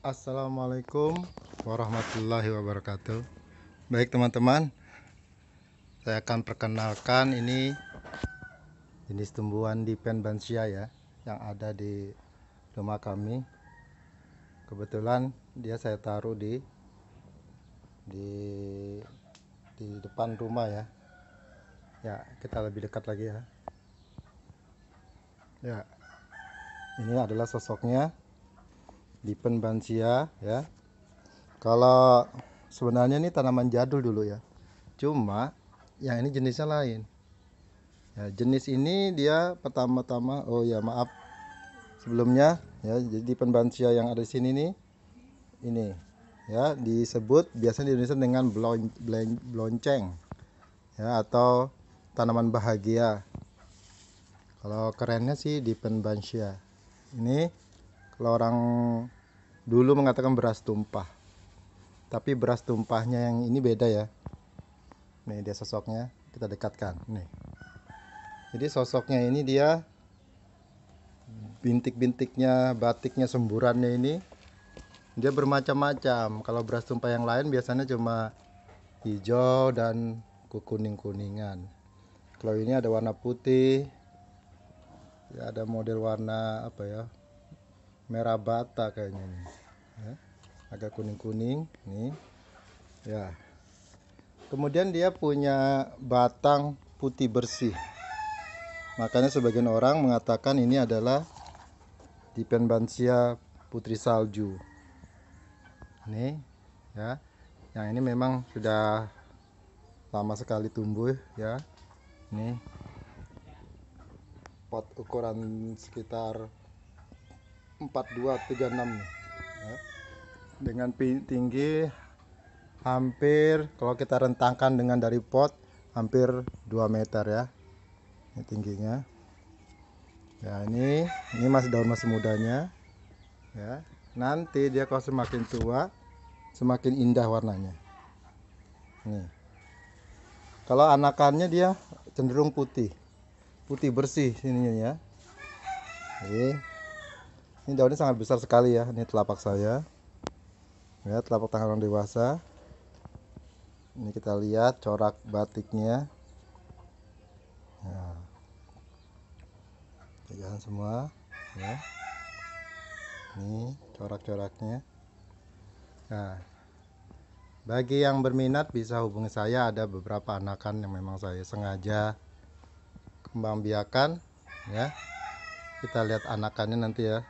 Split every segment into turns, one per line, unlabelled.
Assalamualaikum warahmatullahi wabarakatuh Baik teman-teman Saya akan perkenalkan ini Jenis tumbuhan di penbansia ya Yang ada di rumah kami Kebetulan dia saya taruh di Di, di depan rumah ya Ya kita lebih dekat lagi ya Ya ini adalah sosoknya di penbansia, ya. Kalau sebenarnya ini tanaman jadul dulu ya. Cuma yang ini jenisnya lain. Ya, jenis ini dia pertama-tama oh ya maaf sebelumnya ya jadi penbansia yang ada di sini nih ini ya disebut biasanya di Indonesia dengan blon, blon, blonceng ya atau tanaman bahagia kalau kerennya sih di penbansia ini kalau orang dulu mengatakan beras tumpah tapi beras tumpahnya yang ini beda ya nih dia sosoknya kita dekatkan nih jadi sosoknya ini dia bintik-bintiknya batiknya semburannya ini dia bermacam-macam kalau beras tumpah yang lain biasanya cuma hijau dan kuning-kuningan kalau ini ada warna putih ya, ada model warna apa ya merah bata kayaknya nih ya, agak kuning kuning nih ya kemudian dia punya batang putih bersih makanya sebagian orang mengatakan ini adalah dipenbansia putri salju Ini, ya yang ini memang sudah lama sekali tumbuh ya nih pot ukuran sekitar 4236 ya. dengan tinggi hampir kalau kita rentangkan dengan dari pot hampir 2 meter ya ini tingginya ya ini ini masih daun masih mudanya ya nanti dia kalau semakin tua semakin indah warnanya nih kalau anakannya dia cenderung putih putih bersih sininya ya Oke ini daunnya sangat besar sekali ya ini telapak saya ya telapak tangan orang dewasa ini kita lihat corak batiknya nah, ya. pegangan semua ya ini corak-coraknya nah bagi yang berminat bisa hubungi saya ada beberapa anakan yang memang saya sengaja kembang biakan ya kita lihat anakannya nanti ya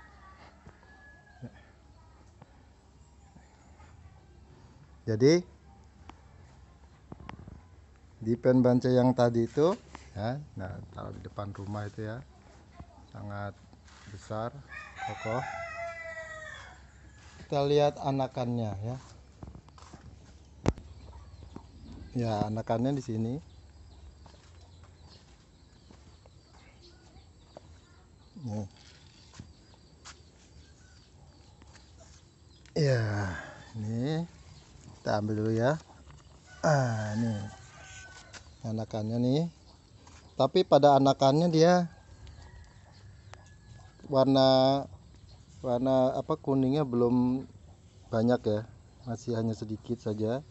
jadi di pen yang tadi itu ya nah taruh di depan rumah itu ya sangat besar kokoh kita lihat anakannya ya ya anakannya di sini Nih. ya ini kita ambil dulu ya ah nih anakannya nih tapi pada anakannya dia warna warna apa kuningnya belum banyak ya masih hanya sedikit saja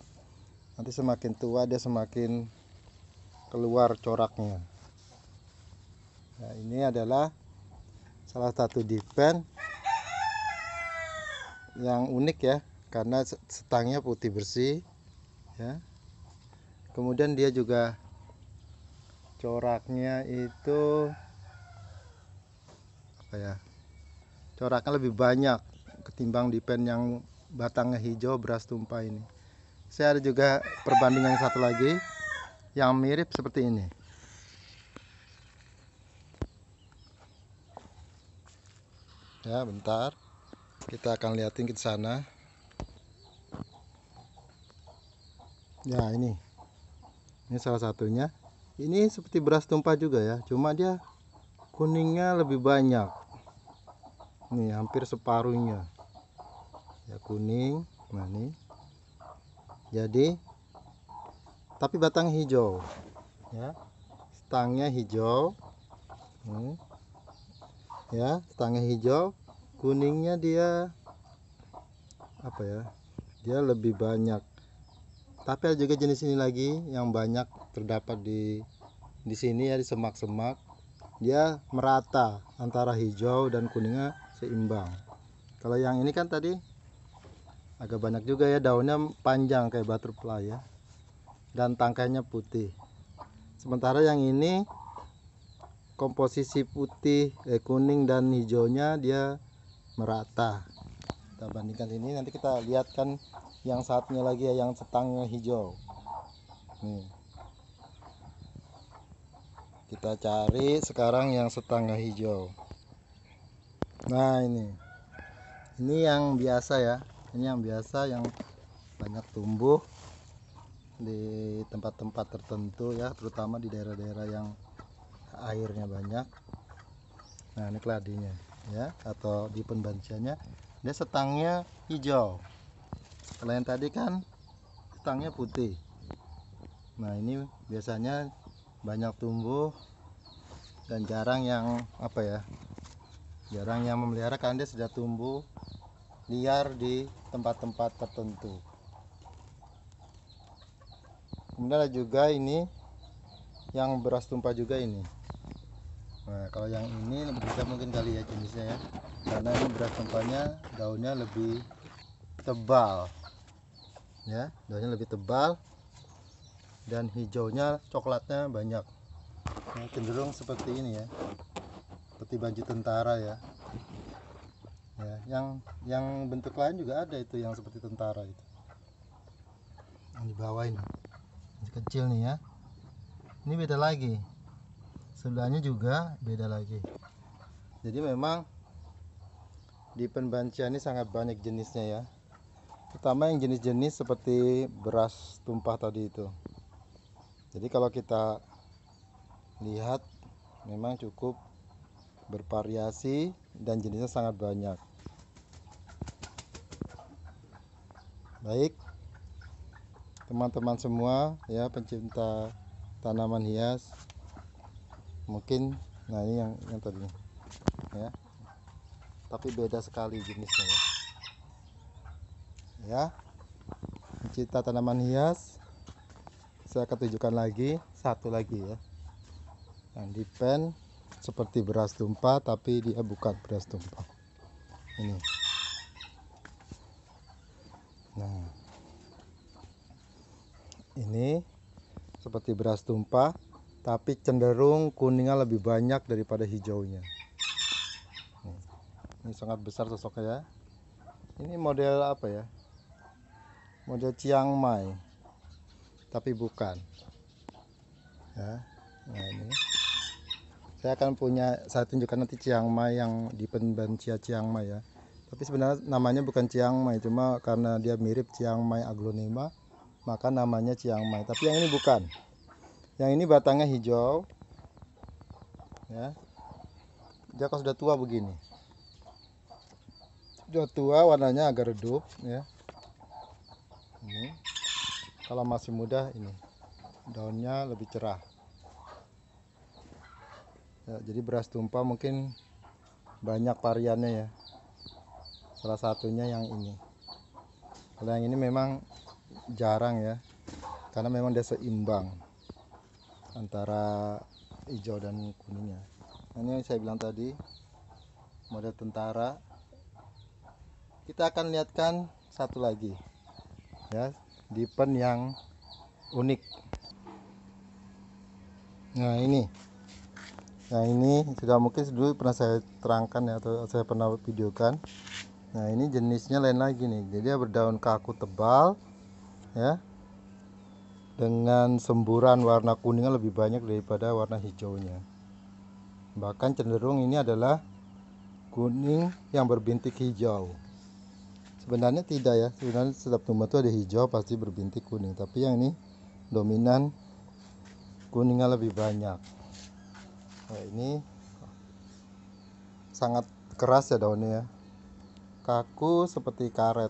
nanti semakin tua dia semakin keluar coraknya nah ini adalah salah satu dipen yang unik ya karena setangnya putih bersih ya kemudian dia juga coraknya itu apa ya coraknya lebih banyak ketimbang di pen yang batangnya hijau beras tumpah ini saya ada juga perbandingan satu lagi yang mirip seperti ini ya bentar kita akan lihatin ke sana ya ini ini salah satunya ini seperti beras tumpah juga ya cuma dia kuningnya lebih banyak Ini hampir separuhnya ya kuning nah ini jadi tapi batang hijau ya stangnya hijau ini. Hmm. ya stangnya hijau kuningnya dia apa ya dia lebih banyak tapi ada juga jenis ini lagi yang banyak terdapat di di sini ya di semak-semak dia merata antara hijau dan kuningnya seimbang kalau yang ini kan tadi agak banyak juga ya daunnya panjang kayak butterfly ya dan tangkainya putih sementara yang ini komposisi putih eh, kuning dan hijaunya dia merata kita bandingkan ini nanti kita lihatkan yang saatnya lagi ya yang setangnya hijau nih kita cari sekarang yang setangga hijau nah ini ini yang biasa ya ini yang biasa yang banyak tumbuh di tempat-tempat tertentu ya terutama di daerah-daerah yang airnya banyak nah ini keladinya ya atau di pembanciannya dia setangnya hijau kalau yang tadi kan setangnya putih nah ini biasanya banyak tumbuh dan jarang yang apa ya jarang yang memelihara karena dia sudah tumbuh liar di tempat-tempat tertentu kemudian ada juga ini yang beras tumpah juga ini nah kalau yang ini bisa mungkin kali ya jenisnya ya karena ini beras tempatnya daunnya lebih tebal ya daunnya lebih tebal dan hijaunya coklatnya banyak cenderung seperti ini ya seperti baju tentara ya ya yang yang bentuk lain juga ada itu yang seperti tentara itu yang di bawah ini masih kecil nih ya ini beda lagi sebelahnya juga beda lagi jadi memang di penbancia ini sangat banyak jenisnya ya pertama yang jenis-jenis seperti beras tumpah tadi itu jadi kalau kita lihat memang cukup bervariasi dan jenisnya sangat banyak baik teman-teman semua ya pencinta tanaman hias mungkin nah ini yang yang tadi ya tapi beda sekali jenisnya ya. Ya. Cita tanaman hias saya akan tunjukkan lagi satu lagi ya. Yang di pen seperti beras tumpah tapi dia bukan beras tumpah. Ini. Nah. Ini seperti beras tumpah tapi cenderung kuningnya lebih banyak daripada hijaunya ini sangat besar sosoknya ya ini model apa ya model Chiang Mai tapi bukan ya nah ini saya akan punya saya tunjukkan nanti Chiang Mai yang di penbancia Chiang Mai ya tapi sebenarnya namanya bukan Chiang Mai cuma karena dia mirip Chiang Mai aglonema maka namanya Chiang Mai tapi yang ini bukan yang ini batangnya hijau ya dia kalau sudah tua begini tua warnanya agak redup ya. Ini. Kalau masih muda ini daunnya lebih cerah. Ya, jadi beras tumpah mungkin banyak variannya ya. Salah satunya yang ini. Kalau yang ini memang jarang ya. Karena memang dia seimbang antara hijau dan kuningnya. Ini yang saya bilang tadi model tentara kita akan lihatkan satu lagi ya dipen yang unik nah ini nah ini sudah mungkin dulu pernah saya terangkan ya atau saya pernah videokan nah ini jenisnya lain lagi nih jadi berdaun kaku tebal ya dengan semburan warna kuningnya lebih banyak daripada warna hijaunya bahkan cenderung ini adalah kuning yang berbintik hijau sebenarnya tidak ya sebenarnya setiap tumbuh itu ada hijau pasti berbintik kuning tapi yang ini dominan kuningnya lebih banyak nah, ini sangat keras ya daunnya ya kaku seperti karet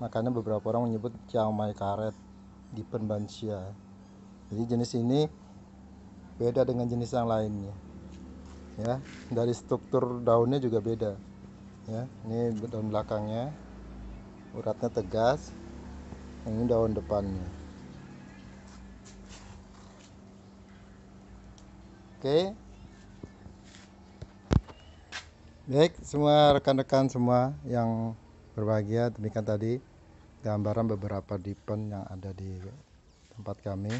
makanya beberapa orang menyebut ciamai karet di penbansia jadi jenis ini beda dengan jenis yang lainnya ya dari struktur daunnya juga beda ya ini daun belakangnya uratnya tegas nah, ini daun depannya oke baik semua rekan-rekan semua yang berbahagia demikian tadi gambaran beberapa dipen yang ada di tempat kami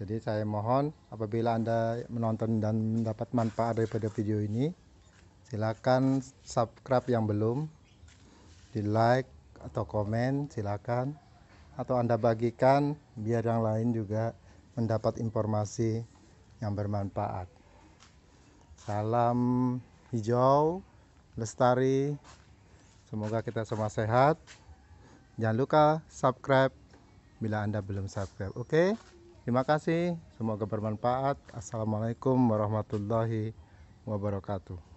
jadi saya mohon apabila Anda menonton dan mendapat manfaat daripada video ini, silakan subscribe yang belum di like atau komen silakan atau anda bagikan biar yang lain juga mendapat informasi yang bermanfaat salam hijau lestari semoga kita semua sehat jangan lupa subscribe bila anda belum subscribe oke okay? terima kasih semoga bermanfaat assalamualaikum warahmatullahi wabarakatuh